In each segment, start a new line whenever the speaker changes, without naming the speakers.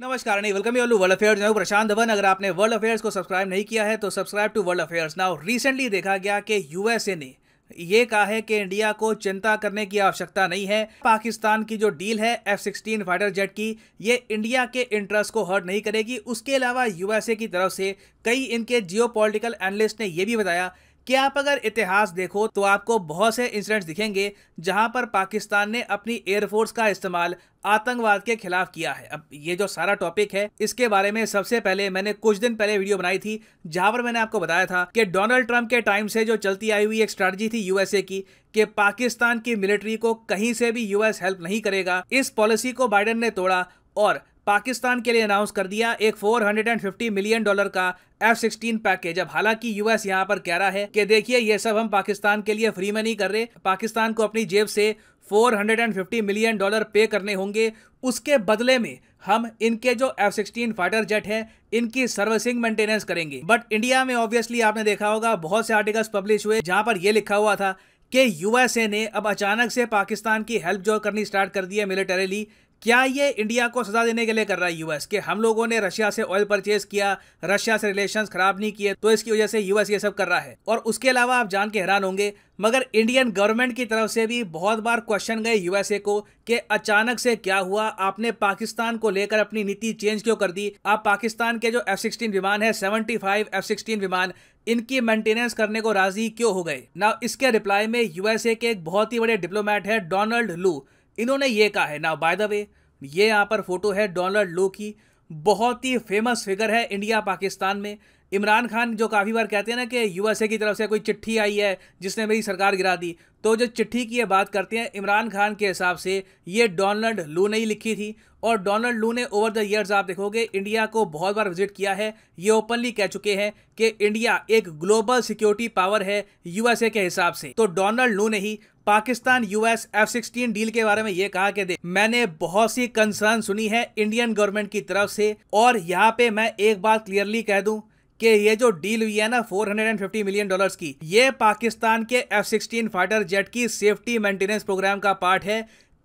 नमस्कार नहीं welcome you world affairs मैं प्रशांत धवन अगर आपने वर्ल्ड अफेयर्स को सब्सक्राइब नहीं किया है तो subscribe to world affairs now recently देखा गया कि यूएसए ने ये कहा है कि इंडिया को चिंता करने की आवश्यकता नहीं है पाकिस्तान की जो डील है एफ सिक्सटीन फाइटर जेट की ये इंडिया के इंटरेस्ट को हर्ट नहीं करेगी उसके अलावा यूएसए की तरफ से कई इनके जियो एनालिस्ट ने यह भी बताया कि आप अगर इतिहास देखो तो आपको बहुत से इंसिडेंट्स दिखेंगे जहां पर पाकिस्तान ने अपनी एयरफोर्स का इस्तेमाल आतंकवाद के खिलाफ किया है अब ये जो सारा टॉपिक है इसके बारे में सबसे पहले मैंने कुछ दिन पहले वीडियो बनाई थी जहां पर मैंने आपको बताया था कि डोनाल्ड ट्रंप के टाइम से जो चलती आई हुई एक स्ट्रेटजी थी यूएसए की कि पाकिस्तान की मिलिट्री को कहीं से भी यूएस हेल्प नहीं करेगा इस पॉलिसी को बाइडन ने तोड़ा और पाकिस्तान के लिए अनाउंस कर दिया एक 450 मिलियन डॉलर का एफ 16 पैकेज अब हालांकि यूएस यहां पर कह रहा है कि देखिए ये सब हम पाकिस्तान के लिए फ्री में नहीं कर रहे पाकिस्तान को अपनी जेब से 450 मिलियन डॉलर पे करने होंगे उसके बदले में हम इनके जो एफ सिक्सटीन फाइटर जेट हैं इनकी सर्विसिंग मेंटेनेंस करेंगे बट इंडिया में ऑब्वियसली आपने देखा होगा बहुत से आर्टिकल्स पब्लिश हुए जहां पर यह लिखा हुआ था कि यूएसए ने अब अचानक से पाकिस्तान की हेल्प जो करनी स्टार्ट कर दी है मिलिटरीली क्या ये इंडिया को सजा देने के लिए कर रहा है यूएस कि हम लोगों ने रशिया से ऑयल परचेज किया रशिया से रिलेशन खराब नहीं किए तो इसकी वजह से यूएस ये सब कर रहा है और उसके अलावा आप जान के हैरान होंगे मगर इंडियन गवर्नमेंट की तरफ से भी बहुत बार क्वेश्चन गए यूएसए को कि अचानक से क्या हुआ आपने पाकिस्तान को लेकर अपनी नीति चेंज क्यों कर दी आप पाकिस्तान के जो एफ सिक्सटीन विमान है सेवेंटी फाइव एफ सिक्सटीन विमान इनकी मेंटेनेंस करने को राजी क्यों हो गए ना इसके रिप्लाई में यूएसए के एक बहुत ही बड़े डिप्लोमैट है डोनाल्ड लू इन्होंने ये कहा है ना बाय द वे ये यहाँ पर फोटो है डोनाल्ड लो की बहुत ही फेमस फिगर है इंडिया पाकिस्तान में इमरान खान जो काफ़ी बार कहते हैं ना कि यूएसए की तरफ से कोई चिट्ठी आई है जिसने मेरी सरकार गिरा दी तो जो चिट्ठी की ये बात करते हैं इमरान खान के हिसाब से ये डोनाल्ड लू ने ही लिखी थी और डोनाल्ड लू ने ओवर द ईयर्स आप देखोगे इंडिया को बहुत बार विजिट किया है ये ओपनली कह चुके हैं कि इंडिया एक ग्लोबल सिक्योरिटी पावर है यूएसए के हिसाब से तो डोनाल्ड लू ने ही Pakistan US F sixteen deal के बारे में ये कहा कि मैंने बहुत सी कंसर्न सुनी है इंडियन गवर्नमेंट की तरफ से और यहाँ पे मैं एक बात क्लियरली कह दूं कि ये जो डील हुई है ना 450 मिलियन डॉलर्स की ये पाकिस्तान के एफ सिक्सटीन फाइटर जेट की सेफ्टी मेंटेनेंस प्रोग्राम का पार्ट है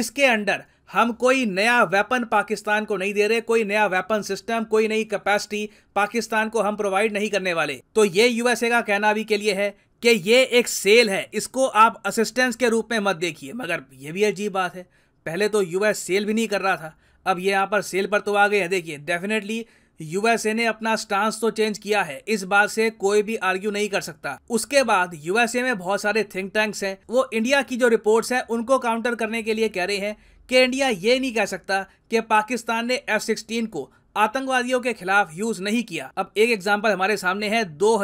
इसके अंडर हम कोई नया वेपन पाकिस्तान को नहीं दे रहे कोई नया वेपन सिस्टम कोई नई कैपेसिटी पाकिस्तान को हम प्रोवाइड नहीं करने वाले तो ये यूएसए का कहना भी के लिए है कि ये एक सेल है इसको आप असिस्टेंस के रूप में मत देखिए मगर ये भी अजीब बात है पहले तो यूएस सेल भी नहीं कर रहा था अब ये यहाँ पर सेल पर तो आ गए देखिए डेफिनेटली यूएसए ने अपना स्टांस तो चेंज किया है इस बात से कोई भी आर्ग्यू नहीं कर सकता उसके बाद यूएसए में बहुत सारे थिंक टैंक्स हैं वो इंडिया की जो रिपोर्ट्स हैं उनको काउंटर करने के लिए कह रहे हैं कि इंडिया ये नहीं कह सकता कि पाकिस्तान ने एफ सिक्सटीन को आतंकवादियों के खिलाफ यूज नहीं किया अब एक एग्जाम्पल हमारे सामने है दो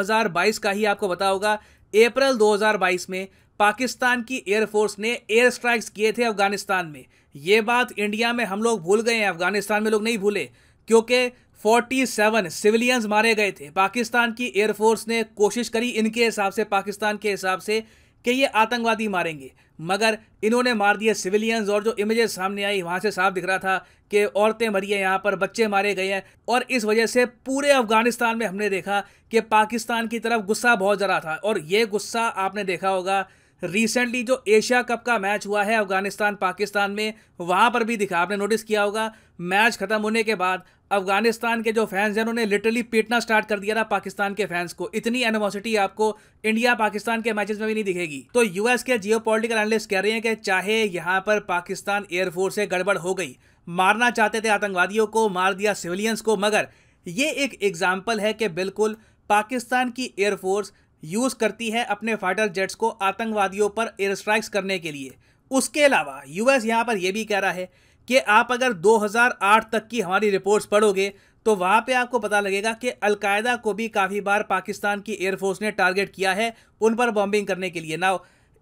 का ही आपको बताओगा होगा अप्रैल 2022 में पाकिस्तान की एयरफोर्स ने एयर स्ट्राइक्स किए थे अफगानिस्तान में ये बात इंडिया में हम लोग भूल गए हैं अफगानिस्तान में लोग नहीं भूले क्योंकि 47 सिविलियंस मारे गए थे पाकिस्तान की एयरफोर्स ने कोशिश करी इनके हिसाब से पाकिस्तान के हिसाब से कि ये आतंकवादी मारेंगे मगर इन्होंने मार दिए सिविलियंस और जो इमेजेस सामने आई वहाँ से साफ दिख रहा था कि औरतें मरी हैं यहाँ पर बच्चे मारे गए हैं और इस वजह से पूरे अफगानिस्तान में हमने देखा कि पाकिस्तान की तरफ गुस्सा बहुत ज़रा था और ये गुस्सा आपने देखा होगा रिसेंटली जो एशिया कप का मैच हुआ है अफगानिस्तान पाकिस्तान में वहाँ पर भी दिखा आपने नोटिस किया होगा मैच खत्म होने के बाद अफगानिस्तान के जो फैंस हैं उन्होंने लिटरली पीटना स्टार्ट कर दिया था पाकिस्तान के फैंस को इतनी एनिमोसिटी आपको इंडिया पाकिस्तान के मैचेस में भी नहीं दिखेगी तो यूएस के जियो पोलिटिकल एनालिस्ट कह रहे हैं कि चाहे यहाँ पर पाकिस्तान एयरफोर्स से गड़बड़ हो गई मारना चाहते थे आतंकवादियों को मार दिया सिविलियंस को मगर ये एक एग्जाम्पल है कि बिल्कुल पाकिस्तान की एयरफोर्स यूज़ करती है अपने फाइटर जेट्स को आतंकवादियों पर एयर स्ट्राइक्स करने के लिए उसके अलावा यूएस यहाँ पर यह भी कह रहा है कि आप अगर 2008 तक की हमारी रिपोर्ट्स पढ़ोगे तो वहाँ पे आपको पता लगेगा कि अलकायदा को भी काफ़ी बार पाकिस्तान की एयरफोर्स ने टारगेट किया है उन पर बॉम्बिंग करने के लिए ना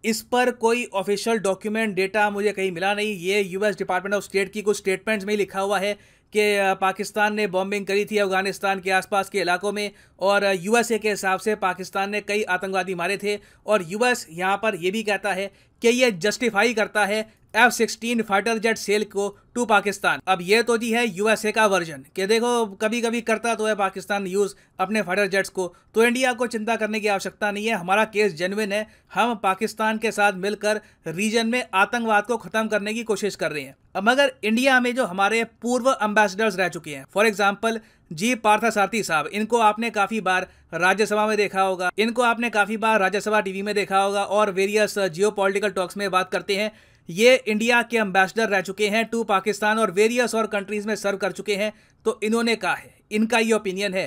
इस पर कोई ऑफिशियल डॉक्यूमेंट डेटा मुझे कहीं मिला नहीं ये यूएस डिपार्टमेंट ऑफ स्टेट की कुछ स्टेटमेंट्स में ही लिखा हुआ है कि पाकिस्तान ने बॉम्बिंग करी थी अफगानिस्तान के आसपास के इलाकों में और यूएसए के हिसाब से पाकिस्तान ने कई आतंकवादी मारे थे और यूएस यहाँ पर यह भी कहता है कि ये जस्टिफाई करता है F sixteen fighter jet sale को टू पाकिस्तान अब ये तो जी है यूएसए का वर्जन कि देखो कभी कभी करता तो है पाकिस्तान यूज़ अपने फाइटर जेट्स को तो इंडिया को चिंता करने की आवश्यकता नहीं है हमारा केस जेनविन है हम पाकिस्तान के साथ मिलकर रीजन में आतंकवाद को ख़त्म करने की कोशिश कर रहे हैं मगर इंडिया में जो हमारे पूर्व अम्बेसडर्स रह चुके हैं फॉर एग्जाम्पल जी पार्थासारथी साहब इनको आपने काफ़ी बार राज्यसभा में देखा होगा इनको आपने काफ़ी बार राज्यसभा टीवी में देखा होगा और वेरियस जियो टॉक्स में बात करते हैं ये इंडिया के एम्बेसडर रह चुके हैं टू पाकिस्तान और वेरियस और कंट्रीज में सर्व कर चुके हैं तो इन्होंने कहा है इनका ये ओपिनियन है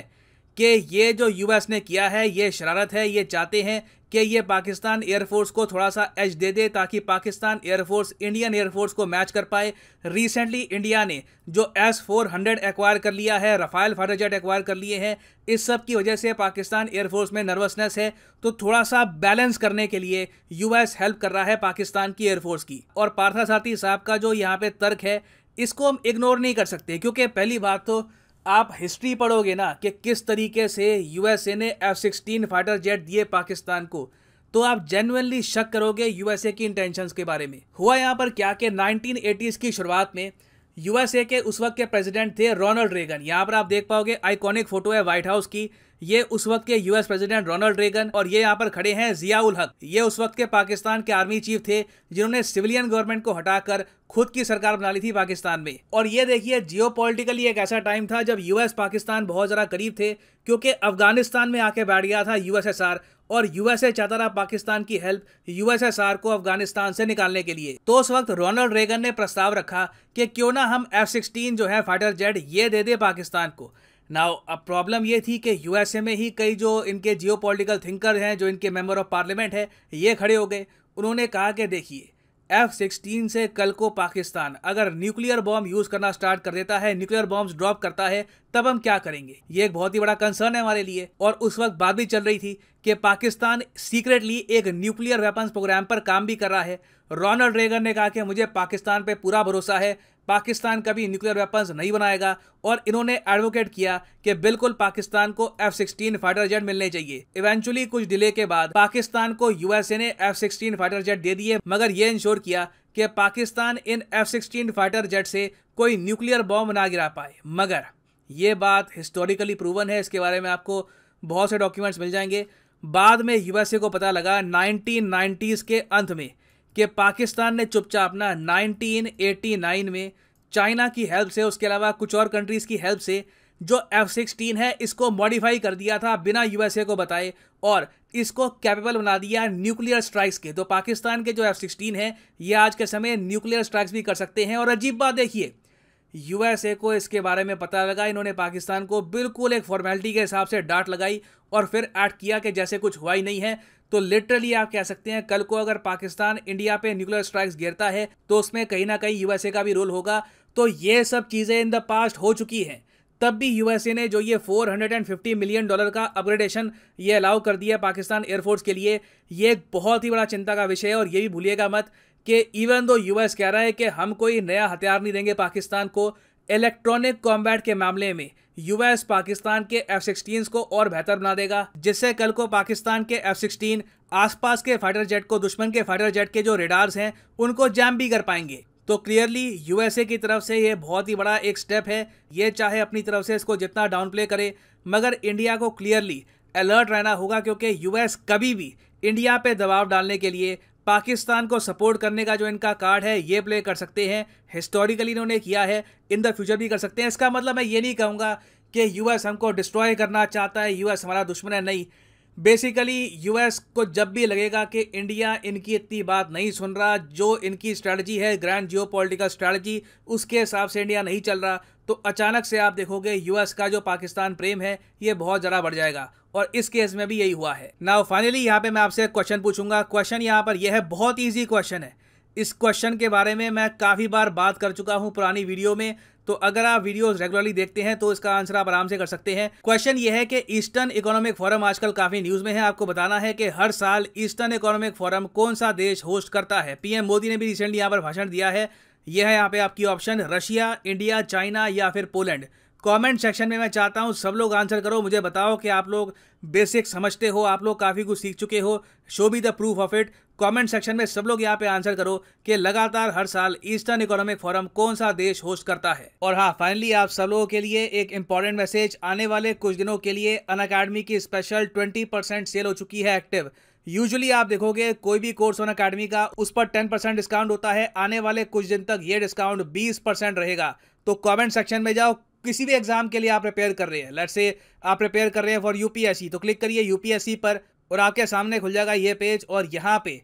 कि ये जो यूएस ने किया है ये शरारत है ये चाहते हैं कि ये पाकिस्तान एयरफोर्स को थोड़ा सा एज दे दे ताकि पाकिस्तान एयरफोर्स इंडियन एयरफोर्स को मैच कर पाए रिसेंटली इंडिया ने जो एस फोर हंड्रेड एक्वायर कर लिया है रफाइल फाइटर जेट एक्वायर कर लिए हैं इस सब की वजह से पाकिस्तान एयरफोर्स में नर्वसनेस है तो थोड़ा सा बैलेंस करने के लिए यूएस हेल्प कर रहा है पाकिस्तान की एयरफोर्स की और पार्था साथी साहब का जो यहाँ पे तर्क है इसको हम इग्नोर नहीं कर सकते क्योंकि पहली बात तो आप हिस्ट्री पढ़ोगे ना कि किस तरीके से यूएसए ने एफ सिक्सटीन फाइटर जेट दिए पाकिस्तान को तो आप जेनुअनली शक करोगे यूएसए की इंटेंशन के बारे में हुआ यहाँ पर क्या कि एटीज की शुरुआत में यूएसए के उस वक्त के प्रेसिडेंट थे रोनल्ड रेगन यहाँ पर आप देख पाओगे आइकॉनिक फोटो है व्हाइट हाउस की ये उस वक्त के यूएस प्रेसिडेंट रोनाल्ड रेगन और ये यहाँ पर खड़े हैं जिया उल हक ये उस वक्त के पाकिस्तान के आर्मी चीफ थे जिन्होंने सिविलियन गवर्नमेंट को हटाकर खुद की सरकार बना ली थी पाकिस्तान में और ये देखिए जियो पोलिटिकली एक ऐसा टाइम था जब यूएस पाकिस्तान बहुत ज़्यादा करीब थे क्योंकि अफगानिस्तान में आके बैठ गया था यूएसएसआर और यूएसए चाहता रहा पाकिस्तान की हेल्प यूएसएसआर को अफगानिस्तान से निकालने के लिए तो उस वक्त रोनाल्ड रेगन ने प्रस्ताव रखा कि क्यों ना हम एफ सिक्सटीन जो है फाइटर जेट ये दे दे पाकिस्तान को नाउ अब प्रॉब्लम ये थी कि यूएसए में ही कई जो इनके जियो पोलिटिकल थिंकर हैं जो इनके मेम्बर ऑफ पार्लियामेंट है ये खड़े हो गए उन्होंने कहा कि देखिए एफ सिक्सटीन से कल को पाकिस्तान अगर न्यूक्लियर बॉम्ब यूज़ करना स्टार्ट कर देता है न्यूक्लियर बॉम्ब ड्रॉप करता है तब हम क्या करेंगे ये एक बहुत ही बड़ा कंसर्न है हमारे लिए और उस वक्त बात भी चल रही थी कि पाकिस्तान सीक्रेटली एक न्यूक्लियर वेपन्स प्रोग्राम पर काम भी कर रहा है रोनल्ड रेगन ने कहा कि मुझे पाकिस्तान पर पूरा भरोसा है पाकिस्तान कभी न्यूक्लियर वेपन्स नहीं बनाएगा और इन्होंने एडवोकेट किया कि बिल्कुल पाकिस्तान को एफ सिक्सटीन फाइटर जेट मिलने चाहिए इवेंचुअली कुछ डिले के बाद पाकिस्तान को यूएसए ने एफ सिक्सटीन फाइटर जेट दे दिए मगर ये इंश्योर किया कि पाकिस्तान इन एफ सिक्सटीन फाइटर जेट से कोई न्यूक्लियर बॉम्ब ना गिरा पाए मगर ये बात हिस्टोरिकली प्रूवन है इसके बारे में आपको बहुत से डॉक्यूमेंट्स मिल जाएंगे बाद में यूएसए को पता लगा नाइनटीन के अंत में कि पाकिस्तान ने चुपचाप ना 1989 में चाइना की हेल्प से उसके अलावा कुछ और कंट्रीज़ की हेल्प से जो एफ सिक्सटीन है इसको मॉडिफाई कर दिया था बिना यूएसए को बताए और इसको कैपेबल बना दिया न्यूक्लियर स्ट्राइक्स के तो पाकिस्तान के जो एफ सिक्सटीन है ये आज के समय न्यूक्लियर स्ट्राइक्स भी कर सकते हैं और अजीब बात देखिए यूएसए को इसके बारे में पता लगा इन्होंने पाकिस्तान को बिल्कुल एक फॉर्मेलिटी के हिसाब से डांट लगाई और फिर ऐड किया कि जैसे कुछ हुआ ही नहीं है तो लिटरली आप कह सकते हैं कल को अगर पाकिस्तान इंडिया पे न्यूक्लियर स्ट्राइक्स गिरता है तो उसमें कहीं ना कहीं यूएसए का भी रोल होगा तो ये सब चीज़ें इन द पास्ट हो चुकी हैं तब भी यूएसए ने जो ये 450 मिलियन डॉलर का अपग्रेडेशन ये अलाउ कर दिया पाकिस्तान एयरफोर्स के लिए ये एक बहुत ही बड़ा चिंता का विषय है और ये भी भूलिएगा मत कि इवन दो यूएस कह रहा है कि हम कोई नया हथियार नहीं देंगे पाकिस्तान को इलेक्ट्रॉनिक कॉम्बैट के मामले में यूएस पाकिस्तान के एफ सिक्सटीन को और बेहतर बना देगा जिससे कल को पाकिस्तान के एफ सिक्सटीन आसपास के फाइटर जेट को दुश्मन के फाइटर जेट के जो रेडार्स हैं उनको जैम भी कर पाएंगे तो क्लियरली यूएसए की तरफ से ये बहुत ही बड़ा एक स्टेप है ये चाहे अपनी तरफ से इसको जितना डाउन प्ले करे मगर इंडिया को क्लियरली अलर्ट रहना होगा क्योंकि यूएस कभी भी इंडिया पे दबाव डालने के लिए पाकिस्तान को सपोर्ट करने का जो इनका कार्ड है ये प्ले कर सकते हैं हिस्टोरिकली इन्होंने किया है इन द फ्यूचर भी कर सकते हैं इसका मतलब मैं ये नहीं कहूँगा कि यूएस हमको डिस्ट्रॉय करना चाहता है यूएस हमारा दुश्मन है नहीं बेसिकली यूएस को जब भी लगेगा कि इंडिया इनकी इतनी बात नहीं सुन रहा जो इनकी स्ट्रैटी है ग्रैंड जियो पोलिटिकल उसके हिसाब से इंडिया नहीं चल रहा तो अचानक से आप देखोगे यूएस का जो पाकिस्तान प्रेम है ये बहुत ज़रा बढ़ जाएगा और इस केस में भी यही हुआ है नाउ फाइनली यहाँ पे मैं आपसे क्वेश्चन पूछूंगा क्वेश्चन यहाँ पर यह है बहुत ईजी क्वेश्चन है इस क्वेश्चन के बारे में मैं काफ़ी बार बात कर चुका हूँ पुरानी वीडियो में तो अगर आप वीडियोज रेगुलरली देखते हैं तो इसका आंसर आप आराम से कर सकते हैं क्वेश्चन ये है कि ईस्टर्न इकोनॉमिक फोरम आजकल काफ़ी न्यूज़ में है आपको बताना है कि हर साल ईस्टर्न इकोनॉमिक फोरम कौन सा देश होस्ट करता है पीएम मोदी ने भी रिसेंटली यहाँ पर भाषण दिया है ये है यहाँ पे आपकी ऑप्शन रशिया इंडिया चाइना या फिर पोलैंड कमेंट सेक्शन में मैं चाहता हूँ सब लोग आंसर करो मुझे बताओ कि आप लोग बेसिक समझते हो आप लोग काफ़ी कुछ सीख चुके हो show be the proof of it comment section में सब लोग यहाँ पे आंसर करो कि लगातार हर साल ईस्टर्न इकोनॉमिक फोरम कौन सा देश होस्ट करता है और हाँ फाइनली आप सब लोगों के लिए एक इम्पॉर्टेंट मैसेज आने वाले कुछ दिनों के लिए अन अकेडमी की स्पेशल ट्वेंटी सेल हो चुकी है एक्टिव यूजुअली आप देखोगे कोई भी कोर्स ऑन अकेडमी का उस पर टेन परसेंट डिस्काउंट होता है आने वाले कुछ दिन तक ये डिस्काउंट बीस परसेंट रहेगा तो कमेंट सेक्शन में जाओ किसी भी एग्जाम के लिए आप प्रिपेयर कर रहे हैं लेट से आप प्रिपेयर कर रहे हैं फॉर यूपीएससी तो क्लिक करिए यूपीएससी पर और आपके सामने खुल जाएगा ये पेज और यहाँ पे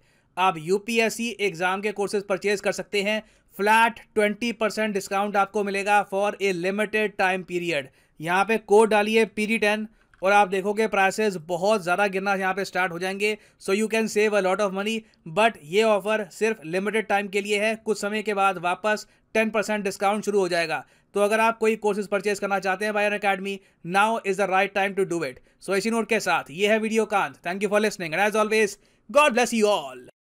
आप यूपीएससी एग्जाम के कोर्सेज परचेज कर सकते हैं फ्लैट ट्वेंटी परसेंट डिस्काउंट आपको मिलेगा for a limited time period यहाँ पे कोड डालिए पीरी टेन और आप देखोगे प्राइसेस बहुत ज़्यादा गिरना यहाँ पे स्टार्ट हो जाएंगे so you can save a lot of money but ये ऑफर सिर्फ लिमिटेड टाइम के लिए है कुछ समय के बाद वापस टेन परसेंट डिस्काउंट शुरू हो जाएगा तो अगर आप कोई कोर्सेज परचेज करना चाहते हैं buyer academy now is the right time to do it so इसी नोट के साथ ये है वीडियो कांत thank you for listening and as always God bless you all